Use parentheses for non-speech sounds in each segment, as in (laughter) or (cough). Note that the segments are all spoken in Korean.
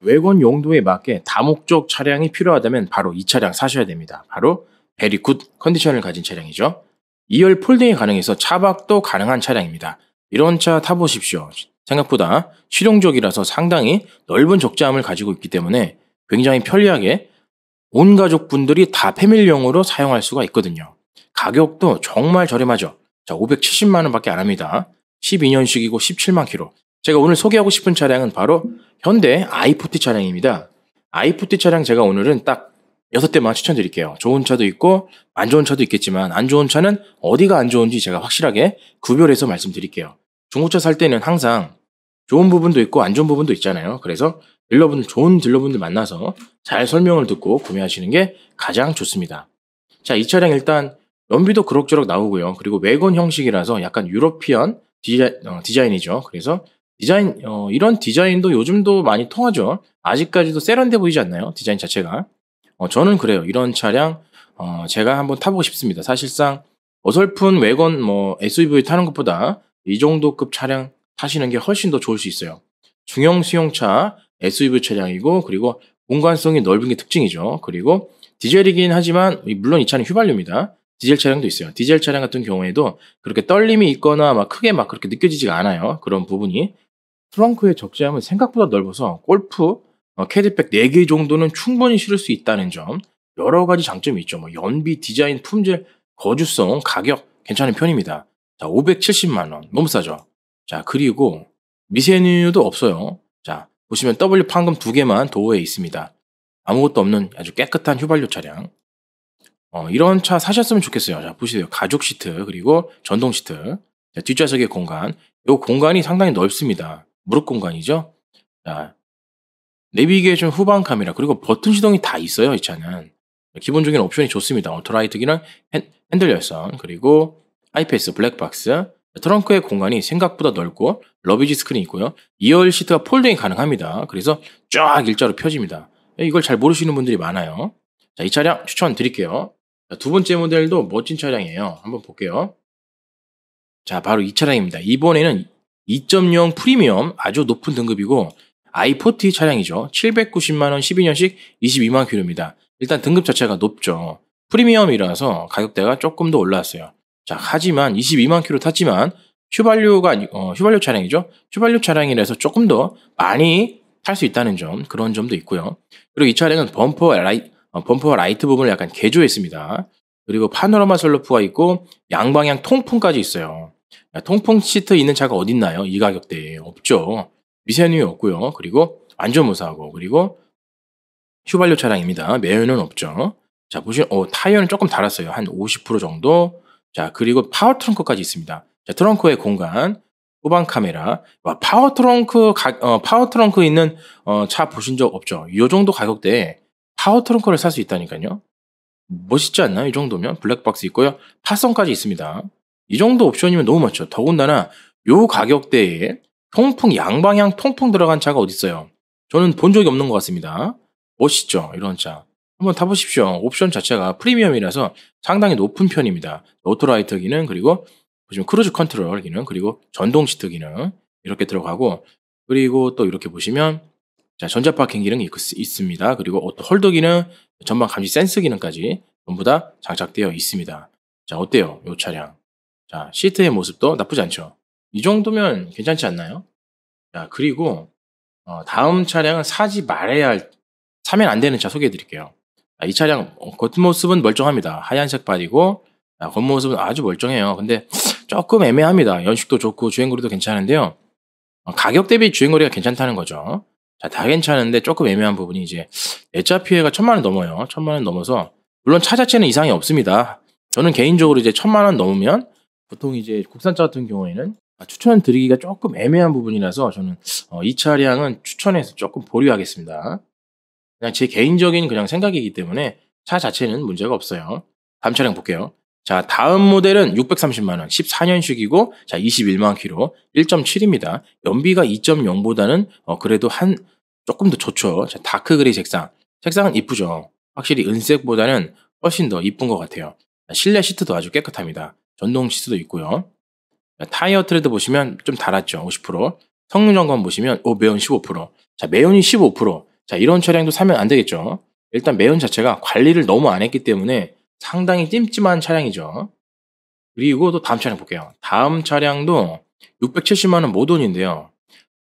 외관 용도에 맞게 다목적 차량이 필요하다면 바로 이 차량 사셔야 됩니다. 바로 베리 굿 컨디션을 가진 차량이죠. 2열 폴딩이 가능해서 차박도 가능한 차량입니다. 이런 차 타보십시오. 생각보다 실용적이라서 상당히 넓은 적재함을 가지고 있기 때문에 굉장히 편리하게 온 가족분들이 다 패밀리용으로 사용할 수가 있거든요. 가격도 정말 저렴하죠. 자, 570만 원밖에 안 합니다. 12년식이고 17만 키로. 제가 오늘 소개하고 싶은 차량은 바로 현대 아이포0 차량입니다. 아이포0 차량 제가 오늘은 딱 6대만 추천드릴게요. 좋은 차도 있고 안 좋은 차도 있겠지만 안 좋은 차는 어디가 안 좋은지 제가 확실하게 구별해서 말씀드릴게요. 중고차 살 때는 항상 좋은 부분도 있고 안 좋은 부분도 있잖아요. 그래서 딜러분 들 좋은 딜러분들 만나서 잘 설명을 듣고 구매하시는 게 가장 좋습니다. 자, 이 차량 일단 연비도 그럭저럭 나오고요. 그리고 외건 형식이라서 약간 유러피언 디자, 어, 디자인이죠. 그래서 디자인 어, 이런 디자인도 요즘도 많이 통하죠. 아직까지도 세련돼 보이지 않나요? 디자인 자체가. 어, 저는 그래요. 이런 차량 어, 제가 한번 타보고 싶습니다. 사실상 어설픈 외건 뭐 SUV 타는 것보다 이 정도급 차량 타시는 게 훨씬 더 좋을 수 있어요. 중형 수용차 SUV 차량이고 그리고 공간성이 넓은 게 특징이죠. 그리고 디젤이긴 하지만 물론 이 차는 휘발유입니다. 디젤 차량도 있어요. 디젤 차량 같은 경우에도 그렇게 떨림이 있거나 막 크게 막 그렇게 느껴지지가 않아요. 그런 부분이 트렁크의 적재함은 생각보다 넓어서 골프, 어, 캐디백 4개 정도는 충분히 실을 수 있다는 점, 여러 가지 장점이 있죠. 뭐 연비, 디자인, 품질, 거주성, 가격 괜찮은 편입니다. 자, 570만 원. 너무 싸죠. 자, 그리고 미세뉴유도 없어요. 자, 보시면 W 판금 두 개만 도어에 있습니다. 아무것도 없는 아주 깨끗한 휘발유 차량. 어, 이런 차 사셨으면 좋겠어요. 자, 보시세요. 가죽 시트, 그리고 전동 시트. 자, 뒷좌석의 공간. 이 공간이 상당히 넓습니다. 무릎 공간이죠. 자, 내비게이션 후방 카메라 그리고 버튼 시동이 다 있어요 이 차는 기본적인 옵션이 좋습니다. 오토라이트기랑 핸들 열선 그리고 하이패스 블랙박스 트렁크의 공간이 생각보다 넓고 러비지 스크린이 있고요. 2열 시트가 폴딩이 가능합니다. 그래서 쫙 일자로 펴집니다. 이걸 잘 모르시는 분들이 많아요. 자, 이 차량 추천드릴게요. 자, 두 번째 모델도 멋진 차량이에요. 한번 볼게요. 자, 바로 이 차량입니다. 이번에는 2.0 프리미엄 아주 높은 등급이고 i40 차량이죠. 790만 원 12년식 22만 킬로입니다. 일단 등급 자체가 높죠. 프리미엄이라서 가격대가 조금 더 올라왔어요. 자, 하지만 22만 킬로 탔지만 휘발유가 어, 휘발유 차량이죠. 휘발유 차량이라서 조금 더 많이 탈 수 있다는 점 그런 점도 있고요. 그리고 이 차량은 범퍼 라이 어, 범퍼 라이트 부분을 약간 개조했습니다. 그리고 파노라마 슬로프가 있고 양방향 통풍까지 있어요. 통풍 시트 있는 차가 어딨나요? 이 가격대에 없죠. 미세누이 없고요. 그리고 완전 무사하고 그리고 휘발유 차량입니다. 매연은 없죠. 자 보시면 어, 타이어는 조금 달았어요. 한 50% 정도. 자 그리고 파워 트렁크까지 있습니다. 자 트렁크의 공간, 후방 카메라, 와 파워 트렁크 가, 어, 파워 트렁크 있는 어, 차 보신 적 없죠? 이 정도 가격대에 파워 트렁크를 살 수 있다니까요. 멋있지 않나요? 이 정도면 블랙박스 있고요. 파성까지 있습니다. 이 정도 옵션이면 너무 많죠. 더군다나 요 가격대에 통풍 양방향 통풍 들어간 차가 어디 있어요? 저는 본 적이 없는 것 같습니다. 멋있죠 이런 차. 한번 타보십시오. 옵션 자체가 프리미엄이라서 상당히 높은 편입니다. 오토라이터 기능 그리고 보시면 크루즈 컨트롤 기능 그리고 전동 시트 기능 이렇게 들어가고 그리고 또 이렇게 보시면 자 전자 파킹 기능이 있, 있습니다. 그리고 오토 홀더 기능, 전방 감지 센스 기능까지 전부 다 장착되어 있습니다. 자 어때요 이 차량? 자, 시트의 모습도 나쁘지 않죠. 이 정도면 괜찮지 않나요? 자, 그리고 어, 다음 차량은 사지 말아야 할, 사면 안 되는 차 소개해 드릴게요. 자, 아, 이 차량 겉모습은 멀쩡합니다. 하얀색 바디고 자, 아, 겉모습은 아주 멀쩡해요. 근데 조금 애매합니다. 연식도 좋고 주행거리도 괜찮은데요. 어, 가격 대비 주행거리가 괜찮다는 거죠. 자, 다 괜찮은데 조금 애매한 부분이 이제 내차 피해가 천만 원 넘어요. 천만 원 넘어서 물론 차 자체는 이상이 없습니다. 저는 개인적으로 이제 천만 원 넘으면 보통 이제 국산차 같은 경우에는 아, 추천드리기가 조금 애매한 부분이라서 저는 어, 이 차량은 추천해서 조금 보류하겠습니다. 그냥 제 개인적인 그냥 생각이기 때문에 차 자체는 문제가 없어요. 다음 차량 볼게요. 자, 다음 모델은 630만원, 14년식이고, 자, 21만 킬로, 1.7입니다. 연비가 2.0보다는 어, 그래도 한, 조금 더 좋죠. 자, 다크 그레이 색상. 색상은 이쁘죠. 확실히 은색보다는 훨씬 더 이쁜 것 같아요. 실내 시트도 아주 깨끗합니다. 전동 시트도 있고요. 타이어 트레드 보시면 좀 달았죠. 50%. 성능 점검 보시면 오 매연 15%. 자 매연이 15%. 자 이런 차량도 사면 안 되겠죠. 일단 매연 자체가 관리를 너무 안 했기 때문에 상당히 찜찜한 차량이죠. 그리고 또 다음 차량 볼게요. 다음 차량도 670만원 모돈인데요.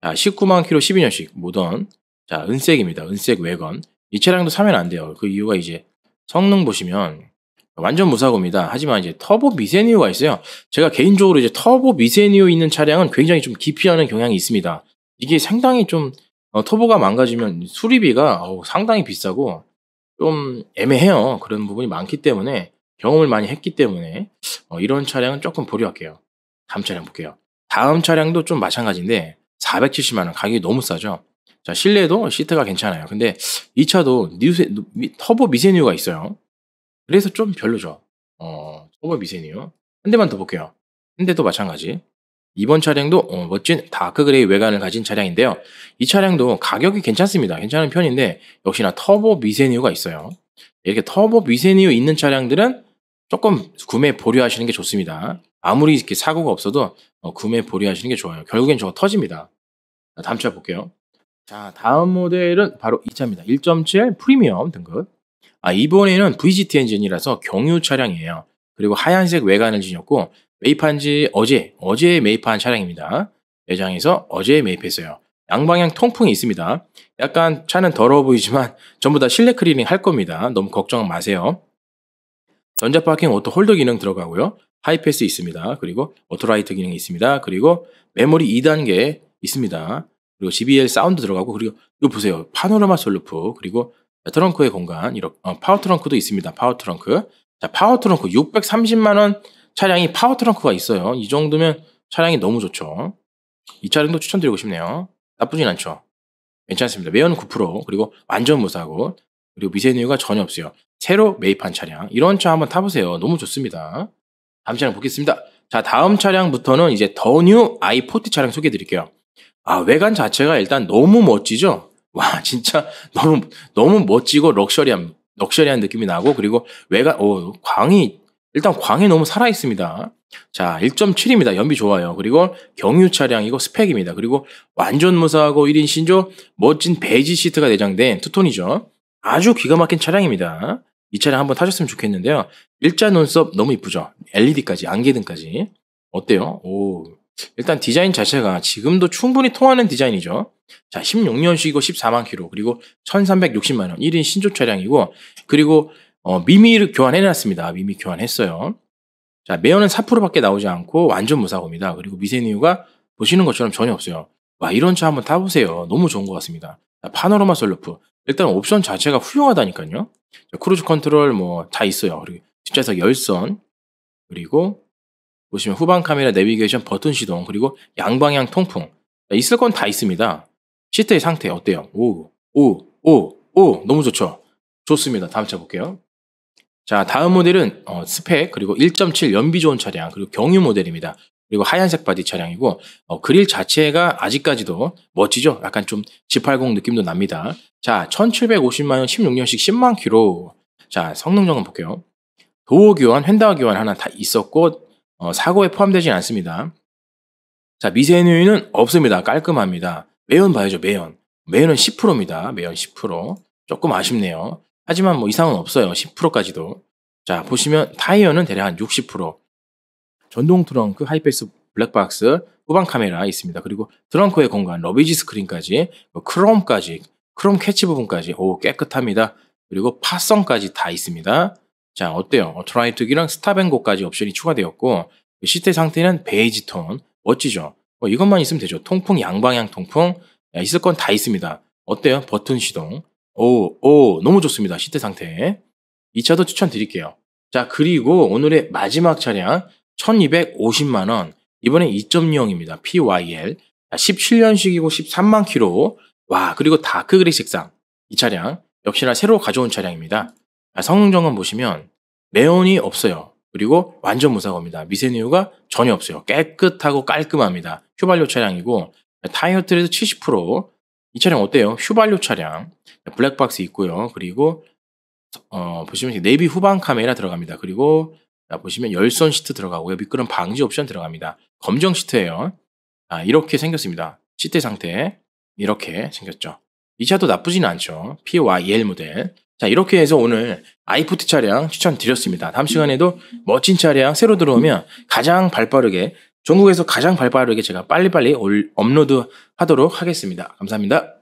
자, 19만 킬로 12년식 모던. 자, 은색입니다. 은색 외건. 이 차량도 사면 안 돼요. 그 이유가 이제 성능 보시면 완전 무사고입니다. 하지만 이제 터보 미세니오가 있어요. 제가 개인적으로 이제 터보 미세니오 있는 차량은 굉장히 좀 기피하는 경향이 있습니다. 이게 상당히 좀 어, 터보가 망가지면 수리비가 어우, 상당히 비싸고 좀 애매해요. 그런 부분이 많기 때문에 경험을 많이 했기 때문에 어, 이런 차량은 조금 보류할게요. 다음 차량 볼게요. 다음 차량도 좀 마찬가지인데 470만 원 가격이 너무 싸죠. 자 실내도 시트가 괜찮아요. 근데 이 차도 뉴세, 터보 미세뉴가 있어요. 그래서 좀 별로죠. 어, 소버 미세니요. 한 대만 더 볼게요. 한 대도 마찬가지. 이번 차량도 어, 멋진 다크그레이 외관을 가진 차량인데요. 이 차량도 가격이 괜찮습니다. 괜찮은 편인데 역시나 터보 미세니오가 있어요. 이렇게 터보 미세니오 있는 차량들은 조금 구매 보류하시는 게 좋습니다. 아무리 이렇게 사고가 없어도 어, 구매 보류하시는 게 좋아요. 결국엔 저거 터집니다. 다음 차 볼게요. 자, 다음 모델은 바로 이 차입니다. 1.7 프리미엄 등급. 아, 이번에는 VGT 엔진이라서 경유 차량이에요. 그리고 하얀색 외관을 지녔고 매입한 지 어제, 어제 매입한 차량입니다. 매장에서 어제 매입했어요. 양방향 통풍이 있습니다. 약간 차는 더러워 보이지만 (laughs) 전부 다 실내 클리닝 할 겁니다. 너무 걱정 마세요. 전자 파킹 오토 홀더 기능 들어가고요. 하이패스 있습니다. 그리고 오토라이트 기능이 있습니다. 그리고 메모리 2단계 있습니다. 그리고 g b l 사운드 들어가고 그리고 이거 보세요. 파노라마 솔루프 그리고 트렁크의 공간, 이렇게, 어, 파워 트렁크도 있습니다. 파워 트렁크. 자, 파워 트렁크 630만원 차량이 파워 트렁크가 있어요. 이 정도면 차량이 너무 좋죠. 이 차량도 추천드리고 싶네요. 나쁘진 않죠. 괜찮습니다. 매연 9% 그리고 완전 무사고 그리고 미세누유가 전혀 없어요. 새로 매입한 차량 이런 차 한번 타보세요. 너무 좋습니다. 다음 차량 보겠습니다. 자 다음 차량부터는 이제 더뉴 아이포0 차량 소개해드릴게요. 아 외관 자체가 일단 너무 멋지죠. 와 진짜 너무 너무 멋지고 럭셔리한 럭셔리한 느낌이 나고 그리고 외가오 광이 일단 광이 너무 살아 있습니다. 자 1.7입니다. 연비 좋아요. 그리고 경유 차량이고 스펙입니다. 그리고 완전 무사하고 1인 신조 멋진 베이지 시트가 내장된 투톤이죠. 아주 기가 막힌 차량입니다. 이 차량 한번 타셨으면 좋겠는데요. 일자 눈썹 너무 이쁘죠. LED까지 안개등까지 어때요? 오 일단 디자인 자체가 지금도 충분히 통하는 디자인이죠. 자, 1 6년식이고 14만 킬로 그리고 1360만 원 1인 신조 차량이고 그리고 어, 미미를 교환해 놨습니다. 미미 교환했어요. 자, 매연은 4%밖에 나오지 않고 완전 무사고입니다. 그리고 미세누유가 보시는 것처럼 전혀 없어요. 와, 이런 차 한번 타보세요. 너무 좋은 것 같습니다. 자, 파노라마 솔루프. 일단 옵션 자체가 훌륭하다니까요. 자, 크루즈 컨트롤 뭐 다 있어요. 그리고 진짜석 열선, 그리고 보시면 후방 카메라 내비게이션 버튼 시동, 그리고 양방향 통풍. 있을 건 다 있습니다. 시트의 상태 어때요? 오, 오, 오, 오. 너무 좋죠? 좋습니다. 다음 차 볼게요. 자, 다음 모델은 어, 스펙 그리고 1.7 연비 좋은 차량 그리고 경유 모델입니다. 그리고 하얀색 바디 차량이고 어, 그릴 자체가 아직까지도 멋지죠? 약간 좀 G80 느낌도 납니다. 자, 1,750만 원 16년식 10만 키로 자, 성능 점검 볼게요. 도어 교환, 휀다어 교환 하나 다 있었고 어, 사고에 포함되진 않습니다. 자, 미세누유는 없습니다. 깔끔합니다. 매연 봐야죠, 매연. 매연은 10%입니다. 매연 10%. 조금 아쉽네요. 하지만 뭐 이상은 없어요. 10%까지도. 자, 보시면 타이어는 대략 한 60%. 전동 트렁크, 하이패스 블랙박스, 후방 카메라 있습니다. 그리고 트렁크의 공간, 러비지 스크린까지, 뭐 크롬까지, 크롬 캐치 부분까지, 오, 깨끗합니다. 그리고 파성까지 다 있습니다. 자, 어때요? 어, 트라이트기랑 스타뱅고까지 옵션이 추가되었고, 시트 상태는 베이지 톤, 멋지죠? 뭐 이것만 있으면 되죠. 통풍, 양방향 통풍. 야, 있을 건 다 있습니다. 어때요? 버튼 시동. 오, 오, 너무 좋습니다. 시트 상태. 이 차도 추천드릴게요. 자, 그리고 오늘의 마지막 차량 1250만원. 이번에 2.0입니다. PYL. 17년식이고 13만 키로. 와, 그리고 다크 그레이 색상. 이 차량 역시나 새로 가져온 차량입니다. 성능 점검 보시면 네온이 없어요. 그리고 완전 무사고입니다. 미세누유가 전혀 없어요. 깨끗하고 깔끔합니다. 휴발유 차량이고 타이어 트레드 70%. 이 차량 어때요? 휴발유 차량. 블랙박스 있고요. 그리고 어, 보시면 내비 후방 카메라 들어갑니다. 그리고 보시면 열선 시트 들어가고요. 미끄럼 방지 옵션 들어갑니다. 검정 시트예요. 아, 이렇게 생겼습니다. 시트 상태 이렇게 생겼죠. 이 차도 나쁘진 않죠. PYL 모델. 자, 이렇게 해서 오늘 아이포트 차량 추천드렸습니다. 다음 시간에도 멋진 차량 새로 들어오면 가장 발 빠르게, 전국에서 가장 발 빠르게 제가 빨리빨리 업로드 하도록 하겠습니다. 감사합니다.